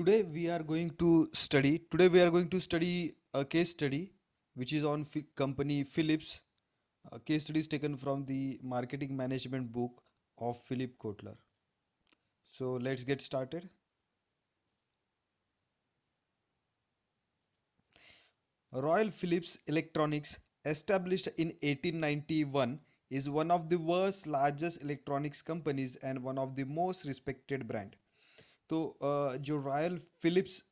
today we are going to study today we are going to study a case study which is on company Philips a case study is taken from the marketing management book of Philip Kotler so let's get started Royal Philips Electronics established in 1891 is one of the world's largest electronics companies and one of the most respected brand तो जो royal Philips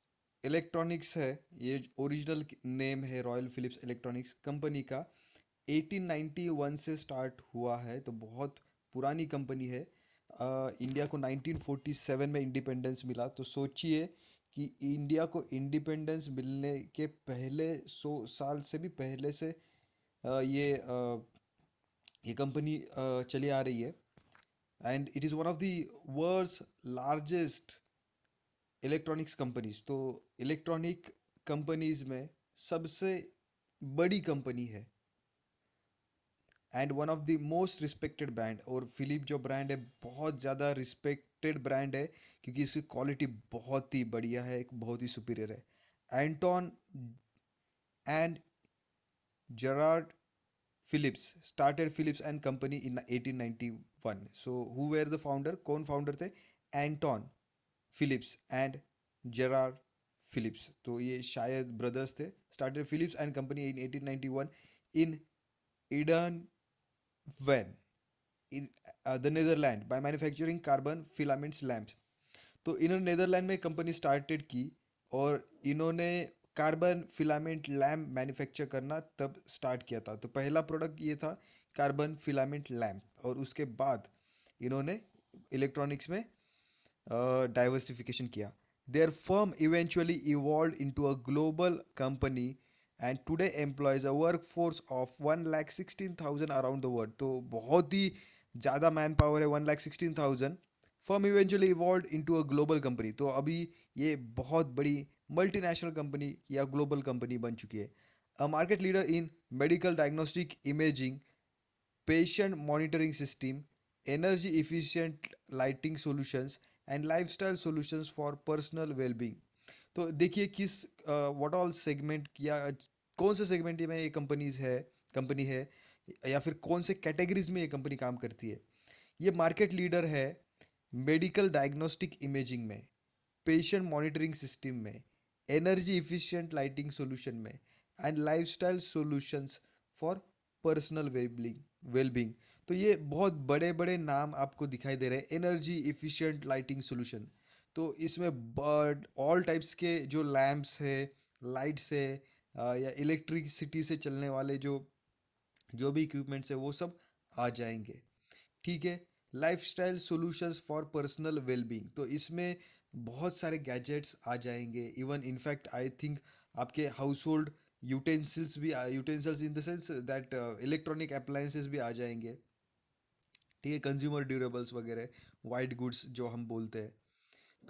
electronics है ये original name है royal Philips electronics company का 1891 से start हुआ है तो बहुत पुरानी कंपनी है इंडिया को 1947 में इंडिपेंडेंस मिला तो सोचिए कि इंडिया को इंडिपेंडेंस मिलने के पहले सौ साल से भी पहले से ये ये कंपनी चली आ रही है and it is one of the world's largest electronics companies तो इलेक्ट्रॉनिक कंपनीज में सबसे बड़ी कंपनी है and one of the most respected brand और फिलिप जो ब्रांड है बहुत ज़्यादा रिस्पेक्टेड ब्रांड है क्योंकि इसकी क्वालिटी बहुत ही बढ़िया है बहुत ही सुपीरियर है Anton and Gerard Philips started Philips and company in 1891 so who were the founder कौन फाउंडर थे Anton Philips and Gerard Philips तो ये शायद ब्रदर्स थे started Philips and company in 1891 in Eindhoven in the Netherland by manufacturing carbon filaments lamps तो इन्होंने Netherland में company started की और इन्होंने कार्बन फिलामेंट लैम्प मैन्युफैक्चर करना तब स्टार्ट किया था तो पहला प्रोडक्ट ये था कार्बन फिलामेंट लैम्प और उसके बाद इन्होंने इलेक्ट्रॉनिक्स में डाइवर्सिफिकेशन uh, किया firm eventually their a global company and a employs a workforce of one lakh sixteen thousand around the world तो बहुत ही ज़्यादा मैन पावर है one lakh sixteen thousand firm eventually evolve into a global company तो अभी ये बहुत बड़ी मल्टीनेशनल कंपनी या ग्लोबल कंपनी बन चुकी है a market leader in medical diagnostic imaging patient monitoring system energy efficient lighting solutions and lifestyle solution for personal wellbeing तो देखिए किस वॉट ऑल सेगमेंट या कौन से सेगमेंट में ये कंपनीज है कंपनी है या फिर कौन से कैटेगरीज में ये कंपनी काम करती है ये मार्केट लीडर है मेडिकल डायग्नोस्टिक इमेजिंग में पेशेंट मॉनिटरिंग सिस्टम में एनर्जी इफिशियंट लाइटिंग सोल्यूशन में and lifestyle solutions for personal wellbeing wellbeing तो ये बहुत बड़े बड़े नाम आपको दिखाई दे रहे हैं एनर्जी इफ़िशियंट लाइटिंग सोल्यूशन तो इसमें बर्ड ऑल टाइप्स के जो लैम्प्स है लाइट्स है या इलेक्ट्रिसिटी से चलने वाले जो जो भी इक्विपमेंट्स है वो सब आ जाएंगे ठीक है lifestyle solutions for personal wellbeing तो इसमें बहुत सारे गैजेट्स आ जाएंगे इवन इनफैक्ट आई थिंक आपके हाउस होल्ड यूटेंसिल्स भी utensils in the sense that electronic appliances भी आ जाएंगे ये कंज्यूमर ड्यूरेबल्स वगैरह वाइट गुड्स जो हम बोलते हैं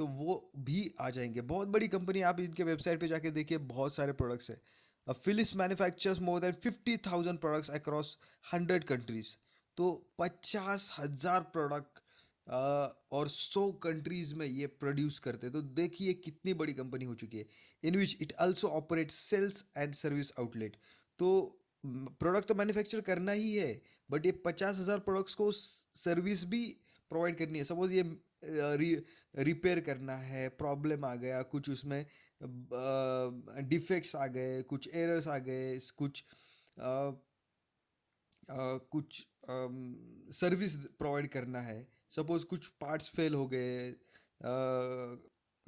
तो वो भी आ जाएंगे बहुत बड़ी कंपनी आप इनके वेबसाइट पे जाके देखिए बहुत सारे प्रोडक्ट्स है Philips manufactures more than fifty thousand products across hundred countries तो पचास हज़ार प्रोडक्ट और सौ कंट्रीज़ में ये प्रोड्यूस करते हैं तो देखिए कितनी बड़ी कंपनी हो चुकी है in which it also operate sales and service outlet तो प्रोडक्ट तो मैन्युफैक्चर करना ही है बट ये पचास हज़ार प्रोडक्ट्स को सर्विस भी प्रोवाइड करनी है सपोज ये रिपेयर करना है प्रॉब्लम आ गया कुछ उसमें डिफेक्ट्स आ गए कुछ एरर्स आ गए कुछ आ, आ, कुछ सर्विस प्रोवाइड करना है सपोज कुछ पार्ट्स फेल हो गए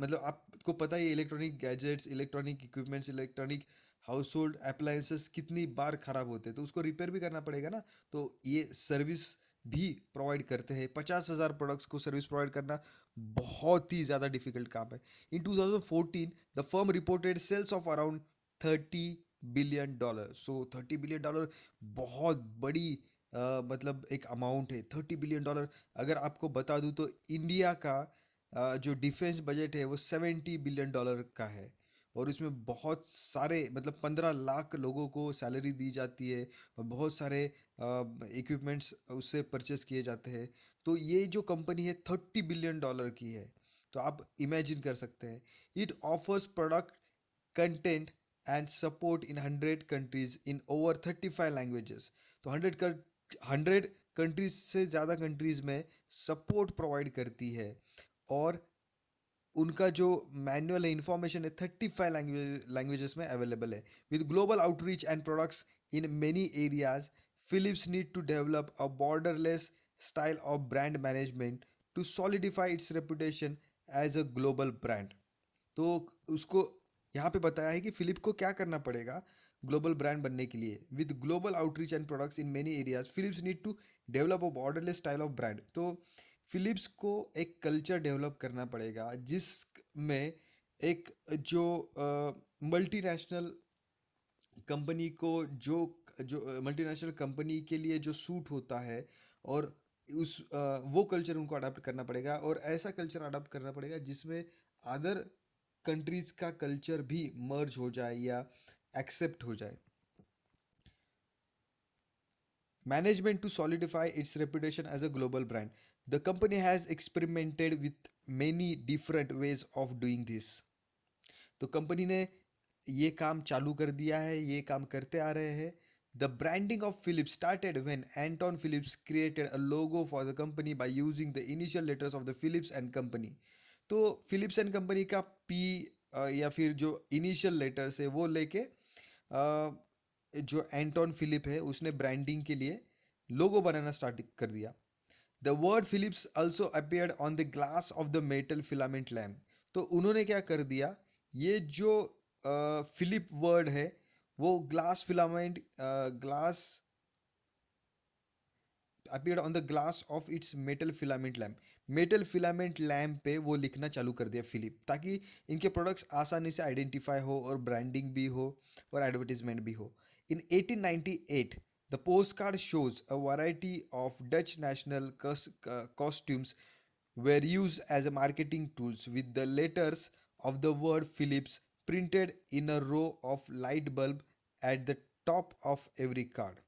मतलब आपको पता ही electronic gadgets electronic equipments electronic household appliances कितनी बार ख़राब होते हैं तो उसको रिपेयर भी करना पड़ेगा ना तो ये सर्विस भी प्रोवाइड करते हैं पचास हज़ार प्रोडक्ट्स को सर्विस प्रोवाइड करना बहुत ही ज़्यादा डिफिकल्ट काम है in 2014 the firm reported sales of around 30 billion dollar so 30 billion dollar बहुत बड़ी आ, मतलब एक अमाउंट है 30 बिलियन डॉलर अगर आपको बता दूँ तो इंडिया का आ, जो डिफेंस बजट है वो 70 बिलियन डॉलर का है और इसमें बहुत सारे मतलब पंद्रह लाख लोगों को सैलरी दी जाती है और बहुत सारे इक्विपमेंट्स उससे परचेस किए जाते हैं तो ये जो कंपनी है थर्टी बिलियन डॉलर की है तो आप इमेजिन कर सकते हैं it offers product content and support in hundred countries in over thirty five languages तो हंड्रेड कर हंड्रेड कंट्रीज से ज़्यादा कंट्रीज़ में सपोर्ट प्रोवाइड करती है और उनका जो मैनुअल है इन्फॉर्मेशन है थर्टी फाइव लैंग्वेज लैंग्वेजेस में अवेलेबल है with global outreach and products in many areas Philips need to develop a borderless style of brand management to solidify its reputation as a global brand तो उसको यहाँ पे बताया है कि Philip को क्या करना पड़ेगा ग्लोबल ब्रांड बनने के लिए with global outreach and products in many areas Philips need to develop a borderless style of brand तो फिलिप्स को एक कल्चर डेवलप करना पड़ेगा जिस में एक जो मल्टीनेशनल कंपनी को जो जो मल्टीनेशनल कंपनी के लिए जो सूट होता है और उस आ, वो कल्चर उनको अडाप्ट करना पड़ेगा और ऐसा कल्चर अडाप्ट करना पड़ेगा जिसमें अदर कंट्रीज़ का कल्चर भी मर्ज हो जाए या एक्सेप्ट हो जाए management to solidify its reputation as a global brand The company has experimented with many different ways of doing this. तो कंपनी ने ये काम चालू कर दिया है ये काम करते आ रहे हैं The branding of Philips started when Anton Phillips created a logo for the company by using the initial letters of the Philips and Company. तो Philips and Company का P या फिर जो इनिशियल लेटर्स है वो लेके जो एंटोन फिलिप है उसने ब्रांडिंग के लिए लोगो बनाना स्टार्ट कर दिया the word Philips also appeared on the glass of the metal filament lamp तो उन्होंने क्या कर दिया ये जो फिलिप uh, वर्ड है वो glass filament glass appear on the glass of its metal filament lamp metal filament lamp पे वो लिखना चालू कर दिया फिलिप ताकि इनके प्रोडक्ट्स आसानी से आइडेंटिफाई हो और ब्रांडिंग भी हो और एडवर्टीजमेंट भी हो इन 1898 The postcard shows a variety of Dutch national uh, costumes were used as marketing tools with the letters of the word Philips printed in a row of light bulb at the top of every card.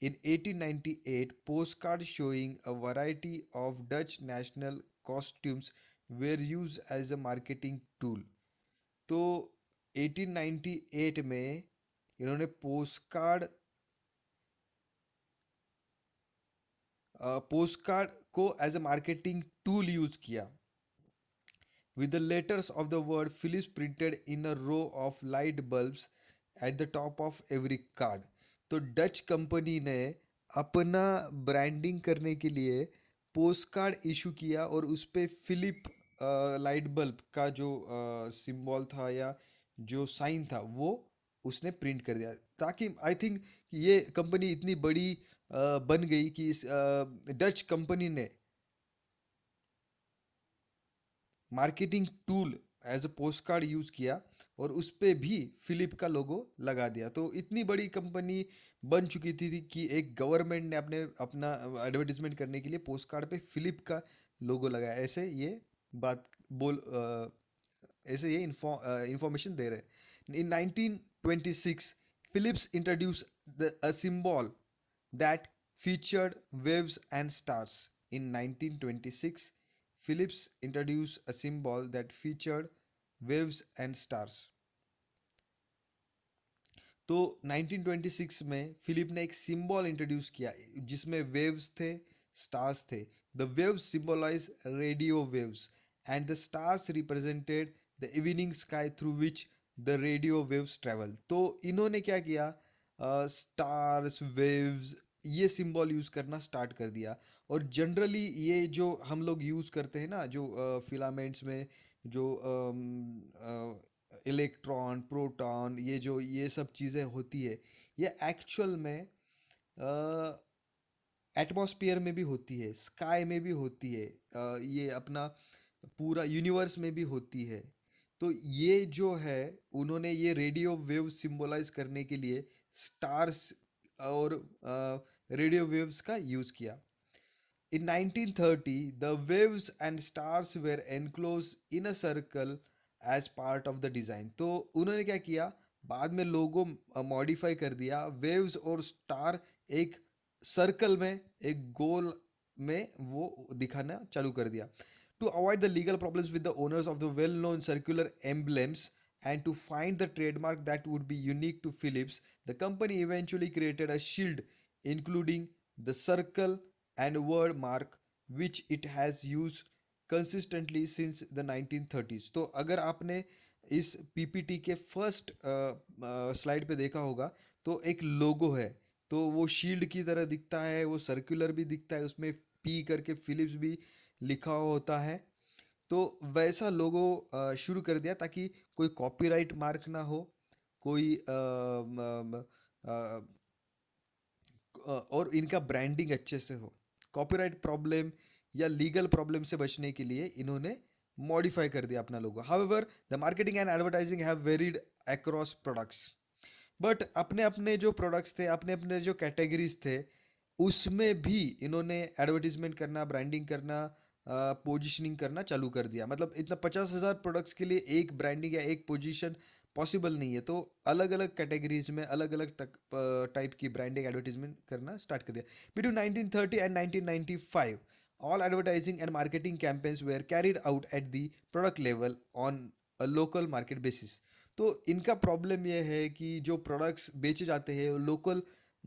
In 1898, postcards showing a variety of Dutch national costumes were used as a marketing tool. तो 1898 में इन्होंने postcard postcard को as a marketing tool use किया with the letters of the word Philips printed in a row of light bulbs at the top of every card तो Dutch company ने अपना branding करने के लिए post card issue किया और उस पर फिलिप लाइट बल्ब का जो सिंबल था या जो साइन था वो उसने प्रिंट कर दिया ताकि आई थिंक ये कंपनी इतनी बड़ी आ, बन गई कि इस डच कंपनी ने marketing tool as a postcard use किया और उस पर भी फिलिप का लोगो लगा दिया तो इतनी बड़ी कंपनी बन चुकी थी कि एक गवर्नमेंट ने अपने अपना एडवर्टीजमेंट करने के लिए पोस्ट कार्ड पर फिलिप का लोगो लगाया ऐसे ये बात बोल आ, ऐसे ये इन्फॉर्मेशन दे रहे हैं In 1926, Phillips introduced the, a symbol that featured waves and stars. In 1926, Phillips introduced a symbol that featured waves and stars. तो 1926 में फिलिप ने एक सिंबल इंट्रोड्यूस किया जिसमें वेव्स थे स्टार्स थे the waves symbolize radio waves and the stars represented the evening sky through which the radio waves travel तो इन्होंने क्या किया स्टार्स uh, वेव्स ये सिंबल यूज़ करना स्टार्ट कर दिया और जनरली ये जो हम लोग यूज़ करते हैं ना जो फिलामेंट्स uh, में जो इलेक्ट्रॉन uh, प्रोटॉन ये जो ये सब चीज़ें होती है ये एक्चुअल में एटमॉस्फेयर में भी होती है स्काई में भी होती है ये अपना पूरा यूनिवर्स में भी होती है तो ये जो है उन्होंने ये रेडियो वेव सिंबलाइज करने के लिए स्टार्स और रेडियो uh, वेव्स का यूज़ किया in 1930 the waves and stars were enclose in a circle as part of the design तो उन्होंने क्या किया बाद में लोगों मॉडिफाई कर दिया वेव्स और स्टार एक सर्कल में एक गोल में वो दिखाना चालू कर दिया to avoid the legal problems with the owners of the well-known circular emblems and to find the trademark that would be unique to Philips, the company eventually created a shield including the circle and word mark which it has used consistently since the 1930s तो अगर आपने इस PPT के first slide पे देखा होगा तो एक लोगो है तो वो शील्ड की तरह दिखता है वो सर्कुलर भी दिखता है उसमें पी करके फिलिप्स भी लिखा होता है तो वैसा लोगो शुरू कर दिया ताकि कोई कॉपीराइट मार्क ना हो कोई आ, आ, आ, और इनका ब्रांडिंग अच्छे से हो कॉपीराइट प्रॉब्लम या लीगल प्रॉब्लम से बचने के लिए इन्होंने मॉडिफाई कर दिया अपना logo ever the marketing and advertising have varied across products but अपने अपने जो प्रोडक्ट्स थे अपने अपने जो कैटेगरीज थे उसमें भी इन्होंने एडवर्टीजमेंट करना ब्रांडिंग करना पोजीशनिंग करना चालू कर दिया मतलब इतना पचास हज़ार प्रोडक्ट्स के लिए एक ब्रांडिंग या एक पोजीशन पॉसिबल नहीं है तो अलग अलग कैटेगरीज में अलग अलग टाइप की ब्रांडिंग एडवर्टीजमेंट करना स्टार्ट कर दिया between nineteen thirty and nineteen ninety five and marketing campaigns marketing campaigns out at the product level on level on a local तो इनका प्रॉब्लम यह है कि जो प्रोडक्ट्स बेचे जाते हैं लोकल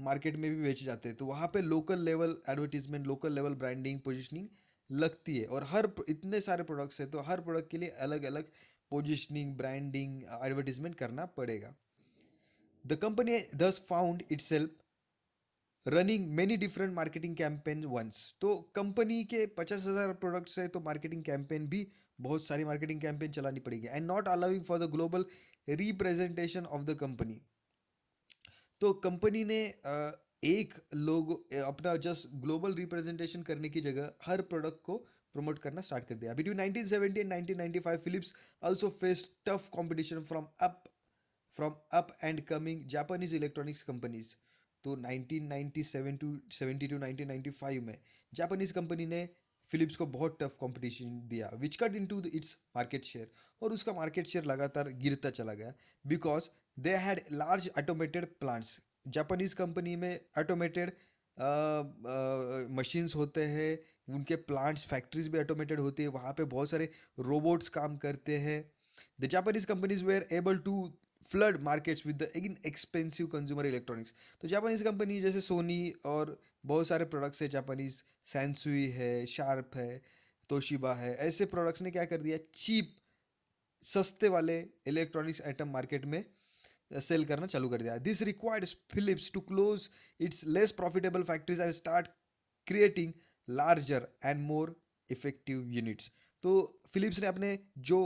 मार्केट में भी बेचे जाते हैं तो वहाँ पे local level advertisement local level branding positioning लगती है और हर इतने सारे प्रोडक्ट्स हैं तो हर प्रोडक्ट के लिए अलग अलग पोजिशनिंग ब्रांडिंग एडवर्टीजमेंट करना पड़ेगा the company thus found it running many different marketing campaigns तो कंपनी के पचास हज़ार प्रोडक्ट्स है तो मार्केटिंग कैंपेन भी बहुत सारी मार्केटिंग कैंपेन चलानी पड़ेगी and not allowing for the global representation of the company तो कंपनी ने uh, एक लोग अपना जस्ट ग्लोबल रिप्रेजेंटेशन करने की जगह हर प्रोडक्ट को प्रमोट करना स्टार्ट कर दिया between 1970 and 1995 Philips also face tough competition from up from up and coming Japanese electronics companies तो 1997 टू में जापानीज कंपनी ने फिलिप्स को बहुत टफ कंपटीशन दिया which cut into its market share और उसका मार्केट शेयर लगातार गिरता चला गया because they had large automated plants Japanese company में ऑटोमेटेड मशीन्स होते हैं उनके प्लांट्स फैक्ट्रीज भी ऑटोमेटेड होती है वहाँ पे बहुत सारे रोबोट्स काम करते हैं the Japanese companies were able to flood markets with the inexpensive consumer electronics तो जापानीज़ कंपनी जैसे सोनी और बहुत सारे प्रोडक्ट्स है जापानीज़ सैनसुई है शार्प है तोशिबा है ऐसे प्रोडक्ट्स ने क्या कर दिया चीप सस्ते वाले इलेक्ट्रॉनिक्स आइटम मार्केट में सेल करना चालू कर दिया this required Philips to close its less profitable factories and start creating larger and more effective units तो फिलिप्स ने अपने जो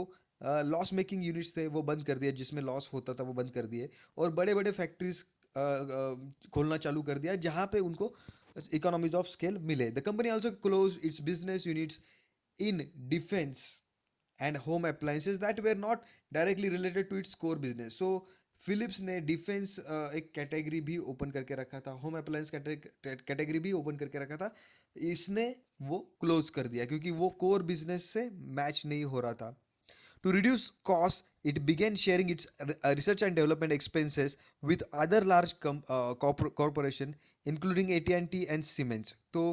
लॉस मेकिंग यूनिट्स थे वो बंद कर दिए जिसमें लॉस होता था वो बंद कर दिए और बड़े बड़े फैक्ट्रीज खोलना चालू कर दिया जहाँ पे उनको इकोनॉमीज ऑफ स्केल मिले the company also close its business units in defence home home that way are not directly related to its core business so Philips ने डिफेंस एक कैटेगरी भी ओपन करके रखा था होम अप्लायंस कैटेगरी भी open करके रखा था इसने वो क्लोज कर दिया क्योंकि वो कोर बिजनेस से मैच नहीं हो रहा था to reduce cost it began sharing its research and development expenses with other large corporation including A T and T and Siemens तो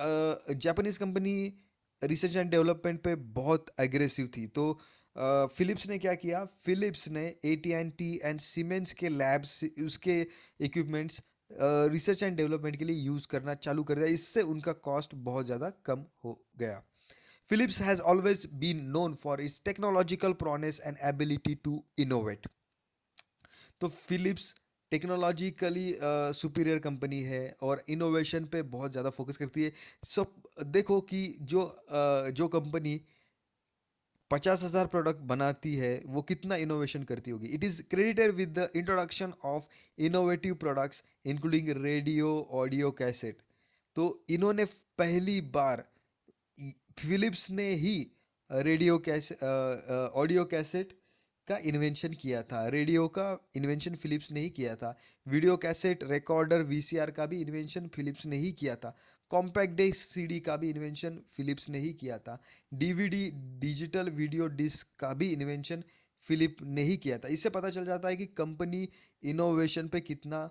Japanese company research and development पे बहुत एग्रेसिव थी तो फिलिप्स ने क्या किया फिलिप्स ने A T and T and Siemens के लैब्स उसके इक्विपमेंट्स रिसर्च एंड डेवलपमेंट के लिए यूज़ करना चालू कर दिया इससे उनका कॉस्ट बहुत ज़्यादा कम हो गया Philips has always been known for is technological prowess and ability to innovate तो फिलिप्स टेक्नोलॉजिकली सुपीरियर कंपनी है और इनोवेशन पे बहुत ज़्यादा फोकस करती है सब देखो कि जो uh, जो कंपनी uh, पचास हज़ार प्रोडक्ट बनाती है वो कितना इनोवेशन करती होगी it is credited with the introduction of innovative products including radio audio cassette तो इन्होंने पहली बार फिलिप्स ने ही रेडियो कैसे ऑडियो कैसेट का इन्वेंशन किया था रेडियो का इन्वेंशन फिलिप्स ने ही किया था वीडियो कैसेट रिकॉर्डर वीसीआर का भी इन्वेंशन फिलिप्स ने ही किया था कॉम्पैक्ट डे सीडी का भी इन्वेंशन फिलिप्स ने ही किया था डीवीडी डिजिटल वीडियो डिस्क का भी इन्वेंशन फिलिप ने ही किया था इससे पता चल जाता है कि कंपनी इनोवेशन पे कितना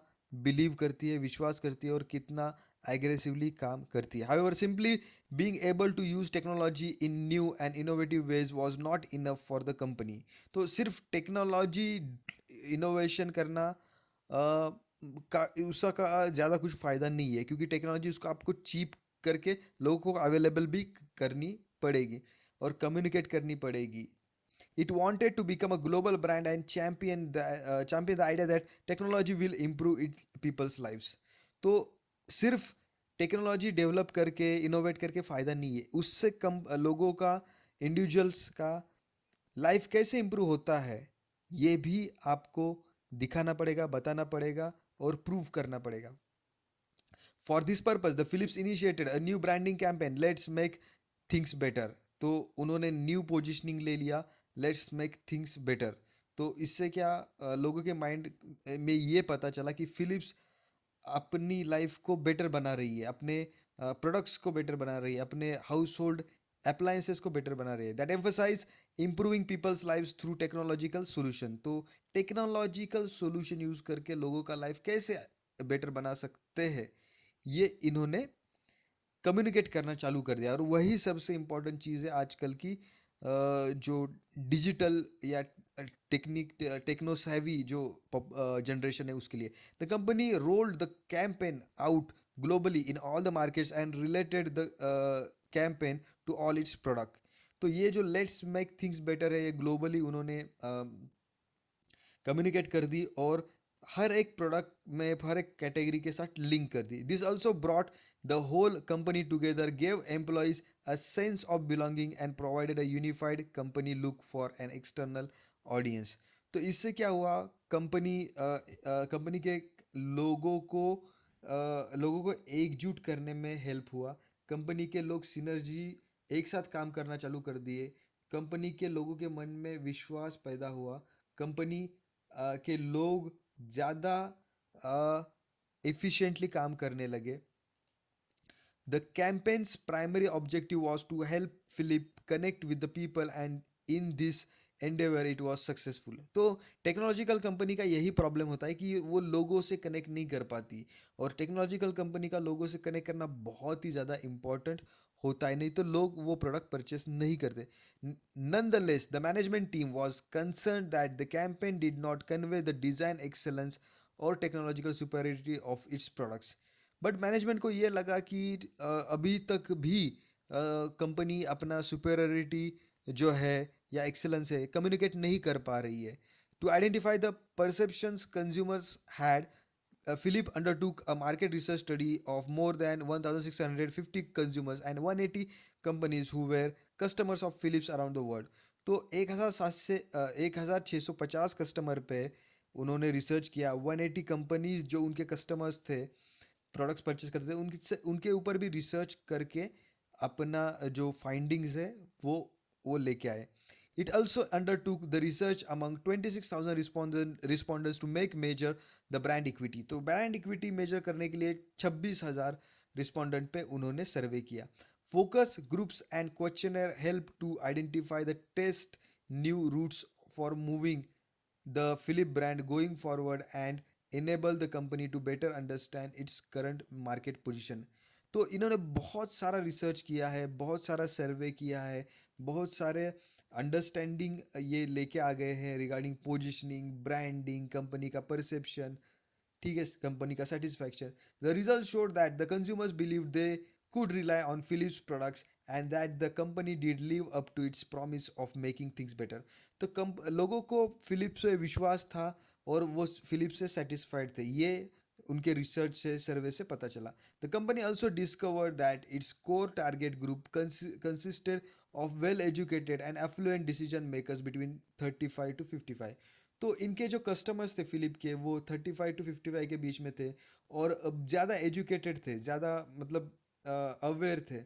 बिलीव करती है विश्वास करती है और कितना aggressively काम करती है however simply being able to use technology in new and innovative ways was not enough for the company तो सिर्फ technology innovation करना आ, का उसका का ज़्यादा कुछ फ़ायदा नहीं है क्योंकि टेक्नोलॉजी उसको आपको चीप करके लोगों को अवेलेबल भी करनी पड़ेगी और कम्युनिकेट करनी पड़ेगी it wanted to become a global brand and champion the uh, champion the idea that technology will improve it people's lives तो सिर्फ टेक्नोलॉजी डेवलप करके इनोवेट करके फ़ायदा नहीं है उससे कम लोगों का इंडिविजुअल्स का लाइफ कैसे इम्प्रूव होता है ये भी आपको दिखाना पड़ेगा बताना पड़ेगा और प्रूव करना पड़ेगा for this purpose the Philips initiated a new branding campaign let's make things better तो उन्होंने न्यू पोजिशनिंग ले लिया लेट्स मेक थिंग्स बेटर तो इससे क्या लोगों के माइंड में ये पता चला कि फिलिप्स अपनी लाइफ को बेटर बना रही है अपने प्रोडक्ट्स को बेटर बना रही है अपने हाउस होल्ड अप्लायंसेस को बेटर बना रही है that emphasize improving people's life through technological solution तो टेक्नोलॉजिकल सोल्यूशन यूज़ करके लोगों का लाइफ कैसे बेटर बना सकते हैं ये इन्होंने कम्युनिकेट करना चालू कर दिया और वही सबसे इम्पोर्टेंट चीज़ है आजकल की जो डिजिटल या टेक्निक टेक्नो सेवी जो जनरेशन है उसके लिए the company rolled the campaign out globally in all the markets and related the campaign to all its product तो ये जो लेट्स मेक थिंग्स बेटर है ये ग्लोबली उन्होंने कम्युनिकेट uh, कर दी और हर एक प्रोडक्ट में हर एक कैटेगरी के साथ लिंक कर दी this also brought the whole company together gave employees a sense of belonging and provided a unified company look for an external audience तो इससे क्या हुआ कंपनी कंपनी के लोगों को लोगों को एकजुट करने में हेल्प हुआ कंपनी के लोग सिनर्जी एक साथ काम करना चालू कर दिए कंपनी के लोगों के मन में विश्वास पैदा हुआ कंपनी के लोग ज़्यादा एफिशिएंटली काम करने लगे the campaign's primary objective was to help Philip connect with the people and in this endeavour it was successful तो टेक्नोलॉजिकल कंपनी का यही प्रॉब्लम होता है कि वो लोगों से कनेक्ट नहीं कर पाती और टेक्नोलॉजिकल कंपनी का लोगों से कनेक्ट करना बहुत ही ज़्यादा इंपॉर्टेंट होता है नहीं तो लोग वो प्रोडक्ट परचेस नहीं करते nonetheless the management team was concern that the campaign did not convey the design excellence और technological superiority of its products but management को ये लगा कि अभी तक भी कंपनी अपना सुपेरिटी जो है या एक्सेलेंस है कम्युनिकेट नहीं कर पा रही है to identify the perceptions consumers had Philip under study of more market one thousand six hundred fifty consumers and one eighty companies who were customers of Philips around the world तो एक हज़ार सात से uh, एक हज़ार छः सौ पचास कस्टमर पे उन्होंने रिसर्च किया वन एटी कंपनीज जो उनके कस्टमर्स थे प्रोडक्ट्स परचेज करते थे उनके उनके ऊपर भी रिसर्च करके अपना uh, जो फाइंडिंग्स है वो वो लेके आए it also undertook the research among twenty six thousand respondents to make measure the brand equity तो ब्रांड इक्विटी मेजर करने के लिए छब्बीस हजार रिस्पॉन्डेंट पे उन्होंने सर्वे किया focus groups and question help to identify the test new routes for moving the Philip brand going forward and enable the company to better understand its current market position तो इन्होंने बहुत सारा research किया है बहुत सारा सर्वे किया है बहुत सारे अंडरस्टैंडिंग ये लेके आ गए हैं रिगार्डिंग पोजिशनिंग ब्रांडिंग कंपनी का परसेप्शन ठीक है कंपनी का satisfaction the result showed that the consumers believe they could rely on Philips products and that the company did live up to its promise of making things better तो कम लोगों को Philips पे विश्वास था और वो फिलिप्स से सेटिस्फाइड थे ये उनके रिसर्च से सर्वे से पता चला the company also discover that its core target group consisted of well educated and affluent decision makers between thirty five to fifty five तो इनके जो कस्टमर्स थे फिलिप के वो thirty five to fifty five के बीच में थे और ज़्यादा एजुकेटेड थे ज़्यादा मतलब अवेयर थे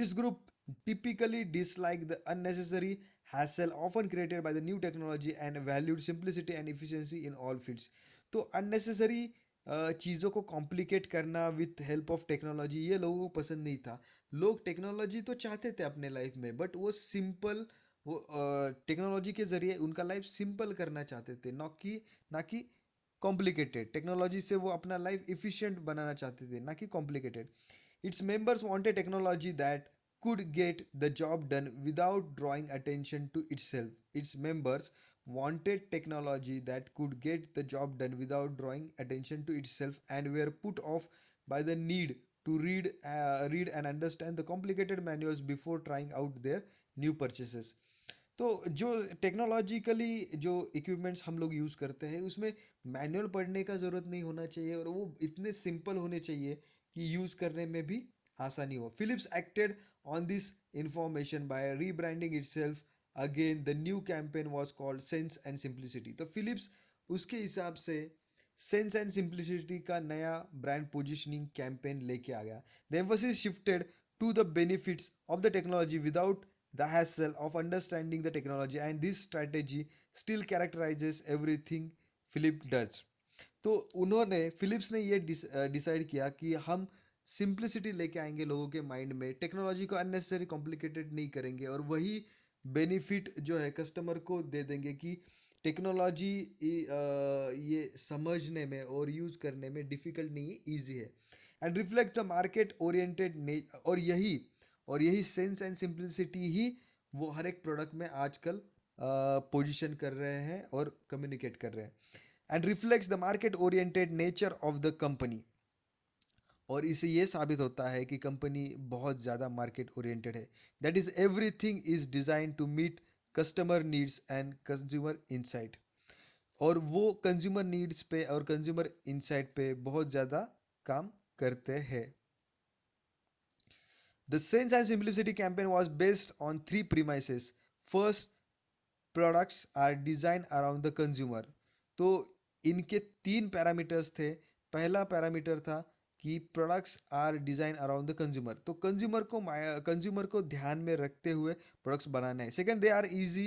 this group typically dislike the unnecessary hassle often created by the new technology and valued simplicity and efficiency in all fields तो अननेसेसरी चीज़ों को कॉम्प्लिकेट करना विथ हेल्प ऑफ टेक्नोलॉजी ये लोगों को पसंद नहीं था लोग टेक्नोलॉजी तो चाहते थे अपने लाइफ में बट वो सिंपल वो टेक्नोलॉजी के ज़रिए उनका लाइफ सिंपल करना चाहते थे ना कि ना कि कॉम्प्लिकेटेड टेक्नोलॉजी से वो अपना लाइफ इफ़िशियंट बनाना चाहते थे ना कि complicated its members wanted technology that could get the job done without drawing attention to its its members wanted technology that could get the job done without drawing attention to itself and were put off by the need to read uh, read and understand the complicated manuals before trying out their new purchases तो जो technologically जो equipments हम लोग use करते हैं उसमें manual पढ़ने का ज़रूरत नहीं होना चाहिए और वो इतने सिंपल होने चाहिए कि यूज़ करने में भी आसानी हो Philips acted on this information by rebranding itself again the new campaign was called sense and simplicity तो फिलिप्स उसके हिसाब से सेंस एंड सिंप्लिसिटी का नया ब्रांड पोजिशनिंग कैंपेन लेके आ गया the emphasis shifted to the benefits of the technology without the of understanding the technology and this strategy still still everything Philip does तो उन्होंने फिलिप्स ने ये decide किया कि हम सिंप्लिसिटी लेके आएंगे लोगों के माइंड में टेक्नोलॉजी को अननेसेसरी कॉम्प्लिकेटेड नहीं करेंगे और वही बेनिफिट जो है कस्टमर को दे देंगे कि टेक्नोलॉजी ये समझने में और यूज़ करने में डिफ़िकल्ट नहीं है ईजी है and reflect the market oriented और यही और यही सेंस एंड सिंप्लिसिटी ही वो हर एक प्रोडक्ट में आजकल पोजीशन कर रहे हैं और कम्युनिकेट कर रहे हैं and reflects the market oriented nature of the company और इससे ये साबित होता है कि कंपनी बहुत ज़्यादा मार्केट ओरिएंटेड है that is everything is design to meet customer needs and consumer insight और वो कंज्यूमर नीड्स पे और कंज्यूमर इंसाइट पे बहुत ज़्यादा काम करते हैं the sense and simplicity campaign was based on three premises first products are design around the consumer तो इनके तीन पैरामीटर्स थे पहला पैरामीटर था कि products are design around the consumer तो कंज्यूमर को कंज्यूमर को ध्यान में रखते हुए प्रोडक्ट्स बनाना है second they are easy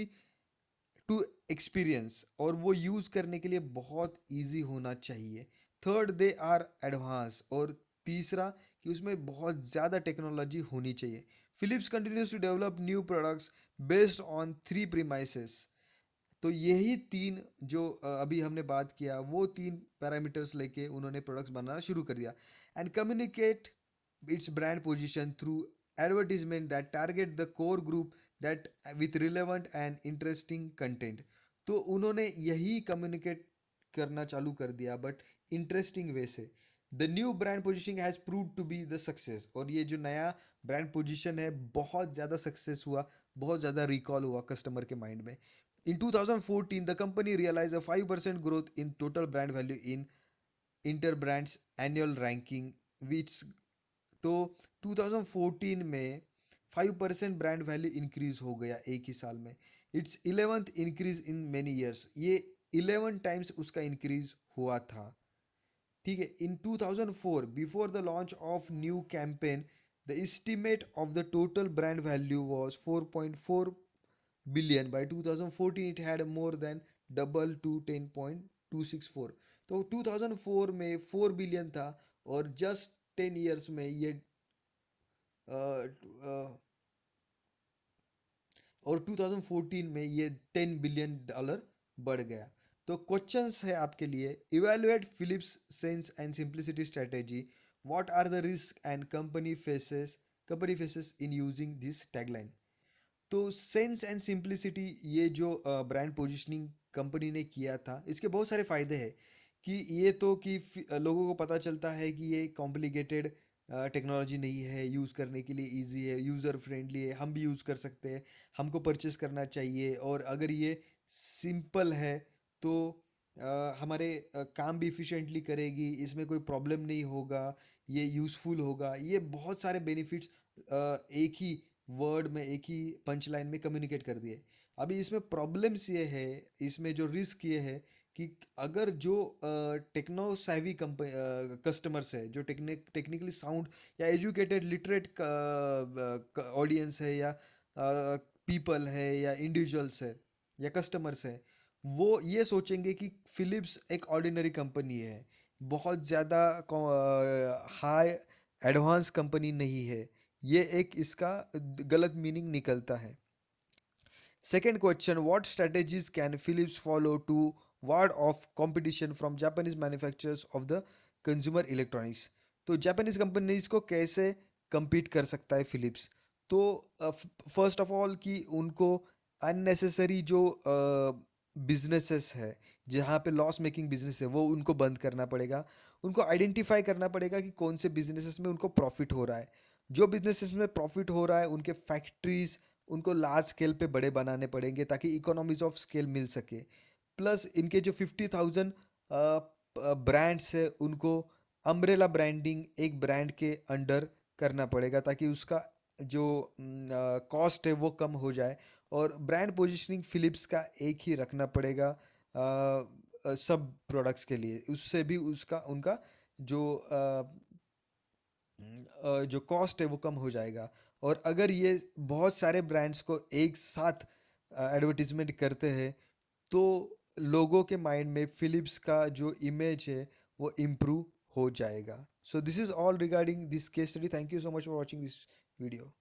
to experience और वो यूज़ करने के लिए बहुत ईजी होना चाहिए थर्ड दे आर एडवांस और तीसरा कि उसमें बहुत ज़्यादा टेक्नोलॉजी होनी चाहिए Philips continues to develop new products based on three premises तो यही तीन जो अभी हमने बात किया वो तीन पैरामीटर्स लेके उन्होंने प्रोडक्ट्स बनाना शुरू कर दिया and communicate its brand position through advertisement that target the core group that with relevant and interesting content तो उन्होंने यही कम्युनिकेट करना चालू कर दिया बट इंटरेस्टिंग वे से the new brand positioning has prove to be the success और ये जो नया ब्रांड पोजिशन है बहुत ज़्यादा सक्सेस हुआ बहुत ज़्यादा रिकॉल हुआ कस्टमर के माइंड में In 2014, the company realized a 5% growth in total brand value in Interbrand's annual ranking which तो 2014 में 5 परसेंट ब्रांड वैल्यू इंक्रीज हो गया एक ही साल में its eleventh increase in many years ये इलेवन टाइम्स उसका इंक्रीज हुआ था ठीक है in 2004 before the launch of new campaign the estimate of the total brand value was 4.4 billion by 2014 it had more than double to ten point two six four तो 2004 में 4 billion था और just ten years में ये आ, आ, और 2014 में ये 10 billion dollar बढ़ गया तो क्वेश्चन है आपके लिए evaluate Philips sense and simplicity strategy what are the risk and company faces company faces in using this tagline तो सेंस एंड सिंप्लिसिटी ये जो ब्रांड पोजिशनिंग कंपनी ने किया था इसके बहुत सारे फ़ायदे हैं कि ये तो कि लोगों को पता चलता है कि ये कॉम्प्लिकेटेड टेक्नोलॉजी नहीं है यूज़ करने के लिए इजी है यूज़र फ्रेंडली है हम भी यूज़ कर सकते हैं हमको परचेस करना चाहिए और अगर ये सिंपल है तो आ, हमारे काम भी इफ़िशेंटली करेगी इसमें कोई प्रॉब्लम नहीं होगा ये यूज़फुल होगा ये बहुत सारे बेनिफिट्स एक ही वर्ड में एक ही पंच लाइन में कम्युनिकेट कर दिए अभी इसमें प्रॉब्लम्स ये है इसमें जो रिस्क ये है कि अगर जो टेक्नो सैवी कस्टमर्स है जो टेक्निक टेक्निकली साउंड या एजुकेटेड लिटरेट ऑडियंस है या पीपल है या इंडिविजुअल्स है या कस्टमर्स है वो ये सोचेंगे कि फिलिप्स एक ऑर्डिनरी कंपनी है बहुत ज़्यादा हाई एडवांस कंपनी नहीं है ये एक इसका गलत मीनिंग निकलता है second question what strategies can Philips follow to ward off competition from Japanese manufacture of the consumer electronics तो जापानीज कंपनीज को कैसे कम्पीट कर सकता है फिलिप्स तो फर्स्ट ऑफ ऑल कि उनको अननेसेसरी जो बिजनेसेस uh, है जहाँ पे लॉस मेकिंग बिजनेस है वो उनको बंद करना पड़ेगा उनको आइडेंटिफाई करना पड़ेगा कि कौन से बिजनेसेस में उनको प्रॉफिट हो रहा है जो बिजनेसेस में प्रॉफिट हो रहा है उनके फैक्ट्रीज उनको लार्ज स्केल पे बड़े बनाने पड़ेंगे ताकि इकोनॉमीज ऑफ स्केल मिल सके प्लस इनके जो फिफ्टी थाउजेंड ब्रांड्स है उनको अम्ब्रेला ब्रांडिंग एक ब्रांड के अंडर करना पड़ेगा ताकि उसका जो कॉस्ट है वो कम हो जाए और ब्रांड पोजिशनिंग फिलिप्स का एक ही रखना पड़ेगा आ, सब प्रोडक्ट्स के लिए उससे भी उसका उनका जो आ, जो कॉस्ट है वो कम हो जाएगा और अगर ये बहुत सारे ब्रांड्स को एक साथ एडवर्टीजमेंट करते हैं तो लोगों के माइंड में फिलिप्स का जो इमेज है वो इम्प्रूव हो जाएगा so this is all regarding this case study thank you so much for watching this video